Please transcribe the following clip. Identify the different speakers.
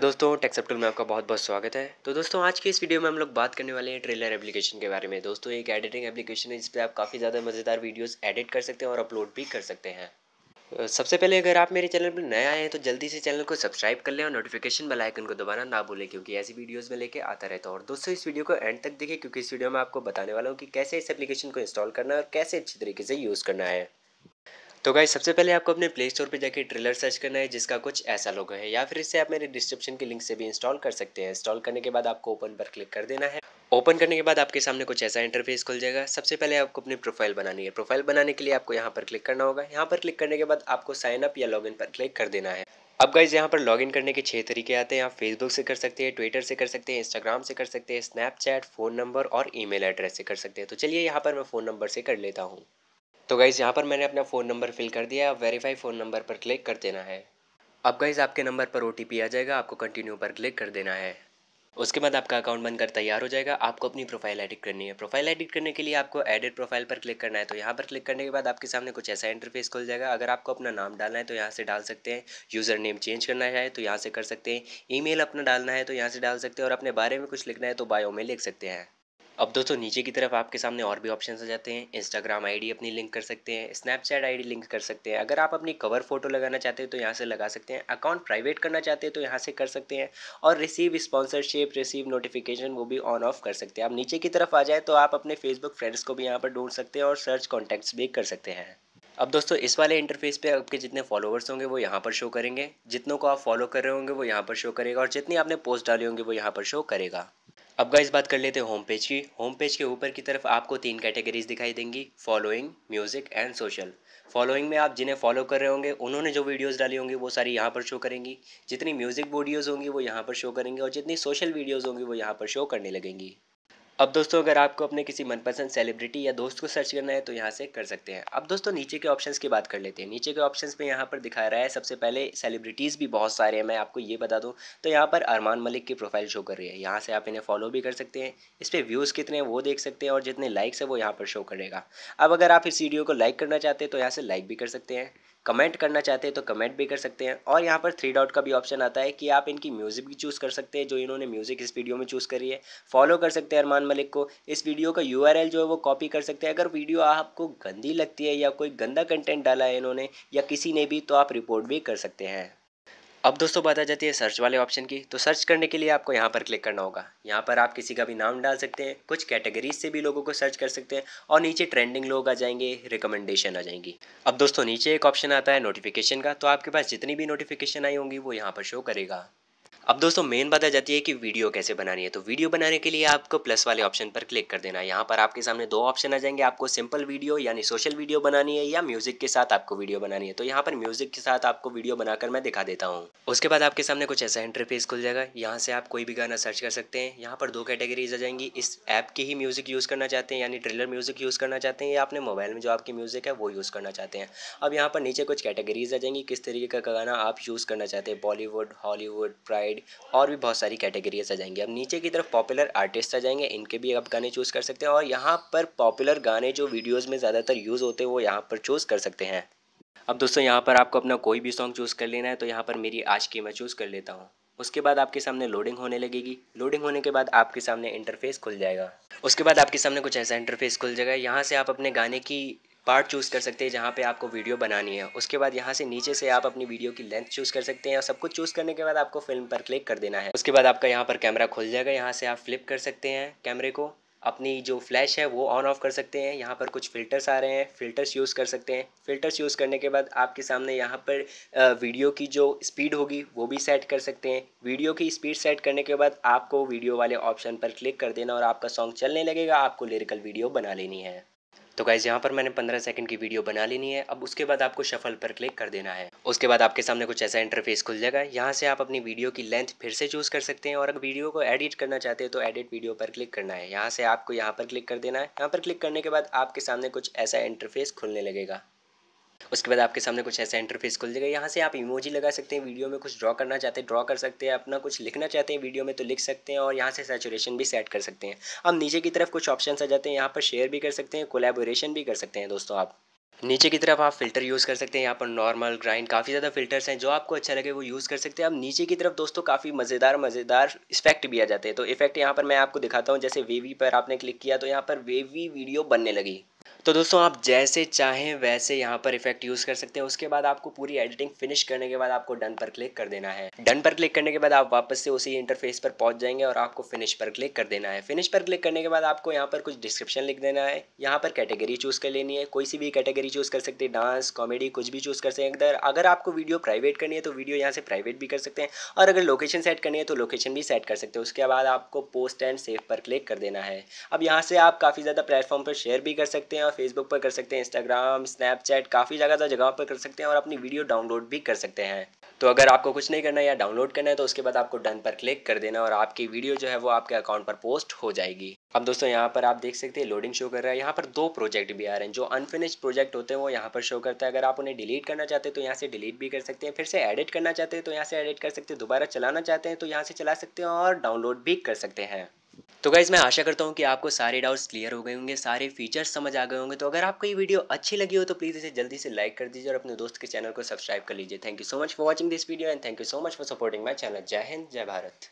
Speaker 1: दोस्तों टेक्सेप्टल में आपका बहुत बहुत स्वागत है तो दोस्तों आज के इस वीडियो में हम लोग बात करने वाले हैं ट्रेलर एप्लीकेशन के बारे में दोस्तों एक एडिटिंग एप्लीकेशन है जिस पर आप काफ़ी ज़्यादा मज़ेदार वीडियोस एडिट कर सकते हैं और अपलोड भी कर सकते हैं सबसे पहले अगर आप मेरे चैनल पर नए आए हैं तो जल्दी से चैनल को सब्सक्राइब कर लें और नोटिफिकेशन बेल आइकन को दोबारा ना भूलें क्योंकि ऐसी वीडियोस में लेके आता रहता हूँ और दोस्तों इस वीडियो को एंड तक देखें क्योंकि इस वीडियो में आपको बताने वाला हूँ कि कैसे इस एप्लीकेशन को इंस्टॉल करना है और कैसे अच्छी तरीके से यूज़ करना है तो गाइज सबसे पहले आपको अपने प्ले स्टोर पर जाकर ट्रेलर सर्च करना है जिसका कुछ ऐसा लोगो है या फिर इसे आप मेरे डिस्क्रिप्शन के लिंक से भी इंस्टॉल कर सकते हैं इंस्टॉल करने के बाद आपको ओपन पर क्लिक कर देना है ओपन करने के बाद आपके सामने कुछ ऐसा इंटरफेस खुल जाएगा सबसे पहले आपको अपनी प्रोफाइल बनानी है प्रोफाइल बनाने के लिए आपको यहाँ पर क्लिक करना होगा यहाँ पर क्लिक करने के बाद आपको साइन अप या लॉग पर क्लिक कर देना है अब गाइज यहाँ पर लॉगिन करने के छह तरीके आते हैं आप फेसबुक से कर सकते हैं ट्विटर से कर सकते हैं इंस्टाग्राम से कर सकते हैं स्नैपचैट फ़ोन नंबर और ईमेल एड्रेस से कर सकते हैं तो चलिए यहाँ पर मैं फ़ोन नंबर से कर लेता हूँ तो गाइज़ यहाँ पर मैंने अपना फ़ोन नंबर फिल कर दिया है वेरीफाई फ़ोन नंबर पर क्लिक कर देना है अब गाइज़ आपके नंबर पर ओ आ जाएगा आपको कंटिन्यू पर क्लिक कर देना है उसके बाद आपका अकाउंट बनकर तैयार हो जाएगा आपको अपनी प्रोफाइल एडिट करनी है प्रोफाइल एडिट करने के लिए आपको एडिट प्रोफाइल पर क्लिक करना है तो यहाँ पर क्लिक करने के बाद आपके सामने कुछ ऐसा इंटरफेस खुल जाएगा अगर आपको अपना नाम डालना है तो यहाँ से डाल सकते हैं यूज़र नेम चेंज करना है तो यहाँ से कर सकते हैं ई अपना डालना है तो यहाँ से डाल सकते हैं और अपने बारे में कुछ लिखना है तो बायो में लिख सकते हैं अब दोस्तों नीचे की तरफ आपके सामने और भी ऑप्शन आ जाते हैं इंस्टाग्राम आईडी अपनी लिंक कर सकते हैं स्नैपचैट आईडी लिंक कर सकते हैं अगर आप अपनी कवर फोटो लगाना चाहते हैं तो यहाँ से लगा सकते हैं अकाउंट प्राइवेट करना चाहते हैं तो यहाँ से कर सकते हैं और रिसीव स्पॉन्सरशिप रिसीव नोटिफिकेशन वो भी ऑन ऑफ कर सकते हैं आप नीचे की तरफ आ जाए तो आप अपने फेसबुक फ्रेंड्स को भी यहाँ पर ढूंढ सकते हैं और सर्च कॉन्टैक्ट्स भी कर सकते हैं अब दोस्तों इस वाले इंटरफेस पे आपके जितने फॉलोअर्स होंगे वो यहाँ पर शो करेंगे जितनों को आप फॉलो कर रहे होंगे वो यहाँ पर शो करेगा और जितनी आपने पोस्ट डाली होंगी वो यहाँ पर शो करेगा अब गाइस बात कर लेते हैं होम पेज की होम पेज के ऊपर की तरफ आपको तीन कैटेगरीज दिखाई देंगी following music and social following में आप जिन्हें फॉलो कर रहे होंगे उन्होंने जो वीडियोस डाली होंगी वो सारी यहाँ पर शो करेंगी जितनी म्यूजिक वीडियोस होंगी वो यहाँ पर शो करेंगी और जितनी सोशल वीडियोस होंगी वो यहाँ पर शो करने लगेंगी अब दोस्तों अगर आपको अपने किसी मनपसंद सेलिब्रिटी या दोस्त को सर्च करना है तो यहाँ से कर सकते हैं अब दोस्तों नीचे के ऑप्शंस की बात कर लेते हैं नीचे के ऑप्शंस में यहाँ पर दिखा रहा है सबसे पहले सेलिब्रिटीज़ भी बहुत सारे हैं मैं आपको ये बता दूँ तो यहाँ पर अरमान मलिक की प्रोफाइल शो कर रही है यहाँ से आप इन्हें फॉलो भी कर सकते हैं इस पर व्यूज़ कितने हैं वो देख सकते हैं और जितने लाइक्स है वो यहाँ पर शो करेगा अब अगर आप इस वीडियो को लाइक करना चाहते हैं तो यहाँ से लाइक भी कर सकते हैं कमेंट करना चाहते हैं तो कमेंट भी कर सकते हैं और यहाँ पर थ्री डॉट का भी ऑप्शन आता है कि आप इनकी म्यूज़िक भी चूज़ कर सकते हैं जो इन्होंने म्यूज़िक इस वीडियो में चूज़ करी है फॉलो कर सकते हैं अरमान मलिक को इस वीडियो का यू जो है वो कॉपी कर सकते हैं अगर वीडियो आपको गंदी लगती है या कोई गंदा कंटेंट डाला है इन्होंने या किसी ने भी तो आप रिपोर्ट भी कर सकते हैं अब दोस्तों बात आ जाती है सर्च वाले ऑप्शन की तो सर्च करने के लिए आपको यहाँ पर क्लिक करना होगा यहाँ पर आप किसी का भी नाम डाल सकते हैं कुछ कैटेगरीज से भी लोगों को सर्च कर सकते हैं और नीचे ट्रेंडिंग लोग आ जाएंगे रिकमेंडेशन आ जाएंगी अब दोस्तों नीचे एक ऑप्शन आता है नोटिफिकेशन का तो आपके पास जितनी भी नोटिफिकेशन आई होंगी वो यहाँ पर शो करेगा अब दोस्तों मेन बात आ जाती है कि वीडियो कैसे बनानी है तो वीडियो बनाने के लिए आपको प्लस वाले ऑप्शन पर क्लिक कर देना है यहाँ पर आपके सामने दो ऑप्शन आ जाएंगे आपको सिंपल वीडियो यानी सोशल वीडियो बनानी है या म्यूजिक के साथ आपको वीडियो बनानी है तो यहाँ पर म्यूजिक के साथ आपको वीडियो बनाकर मैं दिखा देता हूँ उसके बाद आपके सामने कुछ ऐसा इंटरफेस खुल जाएगा यहाँ से आप कोई भी गाना सर्च कर सकते हैं यहाँ पर दो कैटेगरीज आ जाएंगी इस ऐप की ही म्यूजिक यूज़ करना चाहते हैं यानी ट्रेलर म्यूजिक यूज़ करना चाहते हैं या अपने मोबाइल में जो आपकी म्यूजिक है वो यूज़ करना चाहते हैं अब यहाँ पर नीचे कुछ कैटेगरीज आ जाएंगी किस तरीके का गाना आप यूज़ करना चाहते हैं बॉलीवुड हॉलीवुड प्राइड साइड और भी बहुत सारी कैटेगरीज आ जाएंगी अब नीचे की तरफ पॉपुलर आर्टिस्ट आ जाएंगे इनके भी आप गाने चूज़ कर सकते हैं और यहाँ पर पॉपुलर गाने जो वीडियोज़ में ज़्यादातर यूज़ होते हैं वो यहाँ पर चूज़ कर सकते हैं अब दोस्तों यहाँ पर आपको अपना कोई भी सॉन्ग चूज़ कर लेना है तो यहाँ पर मेरी आज की मैं चूज़ कर लेता हूँ उसके बाद आपके सामने लोडिंग होने लगेगी लोडिंग होने के बाद आपके सामने इंटरफेस खुल जाएगा उसके बाद आपके सामने कुछ ऐसा इंटरफेस खुल जाएगा यहाँ से आप अपने गाने की पार्ट चूज़ कर सकते हैं जहाँ पे आपको वीडियो बनानी है उसके बाद यहाँ से नीचे से आप अपनी वीडियो की लेंथ चूज़ कर सकते हैं और सब कुछ चूज़ करने के बाद आपको फिल्म पर क्लिक कर देना है उसके बाद आपका यहाँ पर कैमरा खुल जाएगा यहाँ से आप फ्लिप कर सकते हैं कैमरे को अपनी जो फ्लैश है वो ऑन ऑफ कर सकते हैं यहाँ पर कुछ फ़िल्टर्स आ रहे हैं फ़िल्टर्स यूज़ कर सकते हैं फ़िल्टर्स यूज़ करने के बाद आपके सामने यहाँ पर वीडियो की जो स्पीड होगी वो भी सेट कर सकते हैं वीडियो की स्पीड सेट करने के बाद आपको वीडियो वाले ऑप्शन पर क्लिक कर देना और आपका सॉन्ग चलने लगेगा आपको लिरिकल वीडियो बना लेनी है तो गाइज यहाँ पर मैंने पंद्रह सेकंड की वीडियो बना लेनी है अब उसके बाद आपको शफल पर क्लिक कर देना है उसके बाद आपके सामने कुछ ऐसा इंटरफेस खुल जाएगा यहाँ से आप अपनी वीडियो की लेंथ फिर से चूज़ कर सकते हैं और अगर वीडियो को एडिट करना चाहते हैं तो एडिट वीडियो पर क्लिक करना है यहाँ से आपको यहाँ पर क्लिक कर देना है यहाँ पर क्लिक करने के बाद आपके सामने कुछ ऐसा इंटरफेस खुलने लगेगा उसके बाद आपके सामने कुछ ऐसा इंटरफेस खुल जाएगा यहाँ से आप इमोजी लगा सकते हैं वीडियो में कुछ ड्रॉ करना चाहते हैं ड्रॉ कर सकते हैं अपना कुछ लिखना चाहते हैं वीडियो में तो लिख सकते हैं और यहाँ से सेचुरेशन भी सेट कर सकते हैं अब नीचे की तरफ कुछ ऑप्शन आ जाते हैं यहाँ पर शेयर भी कर सकते हैं कोलेबोरेशन भी कर सकते हैं दोस्तों आप नीचे की तरफ आप फिल्टर यूज़ कर सकते हैं यहाँ पर नॉर्मल ग्राइंड काफ़ी ज़्यादा फिल्टर्स हैं जो आपको अच्छा लगे वो यूज़ कर सकते हैं अब नीचे की तरफ दोस्तों काफ़ी मज़ेदार मज़ेदार इफेक्ट भी आ जाते हैं तो इफेक्ट यहाँ पर मैं आपको दिखाता हूँ जैसे वेवी पर आपने क्लिक किया तो यहाँ पर वेवी वीडियो बनने लगी तो दोस्तों आप जैसे चाहें वैसे यहाँ पर इफेक्ट यूज़ कर सकते हैं उसके बाद आपको पूरी एडिटिंग फिनिश करने के बाद आपको डन पर क्लिक कर देना है डन पर क्लिक करने के बाद आप वापस से उसी इंटरफेस पर पहुंच जाएंगे और आपको फिनिश पर क्लिक कर देना है फिनिश पर क्लिक करने के बाद आपको यहाँ पर कुछ डिस्क्रिप्शन लिख देना है यहाँ पर कैटेगरी चूज़ कर लेनी है कोई सी भी कैटेगरी चूज़ कर सकते हैं डांस कॉमेडी कुछ भी चूज़ कर सकते हैं अगर आपको वीडियो प्राइवेट करनी है तो वीडियो यहाँ से प्राइवेट भी कर सकते हैं और अगर लोकेशन सेट करनी है तो लोकेशन भी सेट कर सकते हैं उसके बाद आपको पोस्ट एंड सेफ पर क्लिक कर देना है अब यहाँ से आप काफ़ी ज़्यादा प्लेटफॉर्म पर शेयर भी कर सकते हैं ज़्यादा फेसबुक पर कर सकते हैं इंस्टाग्राम स्नैपचैट काफ़ी ज़्यादा जगह पर कर सकते हैं और अपनी वीडियो डाउनलोड भी कर सकते हैं तो अगर आपको कुछ नहीं करना या डाउनलोड करना है तो उसके बाद आपको डन पर क्लिक कर देना और आपकी वीडियो जो है वो आपके अकाउंट पर पोस्ट हो जाएगी अब दोस्तों यहाँ पर आप देख सकते हैं लोडिंग शो कर रहा है यहाँ पर दो प्रोजेक्ट भी आ रहे हैं जो अनफिनिश्ड प्रोजेक्ट होते हैं वो यहाँ पर शो करता है अगर आप उन्हें डिलीट करना चाहते हैं तो यहाँ से डिलीट भी कर सकते हैं फिर से एडिट करना चाहते हैं तो यहाँ से एडिट कर सकते हैं दोबारा चलाना चाहते हैं तो यहाँ से चला सकते हैं और डाउनलोड भी कर सकते हैं तो गाइज़ मैं आशा करता हूँ कि आपको सारे डाउट्स क्लियर हो गए होंगे सारे फीचर्स समझ आ गए होंगे तो अगर आपको ये वीडियो अच्छी लगी हो तो प्लीज़ इसे जल्दी से लाइक कर दीजिए और अपने दोस्त के चैनल को सब्सक्राइब कर लीजिए thank you so much for watching this video and thank you so much for supporting my channel जय हिंद जय भारत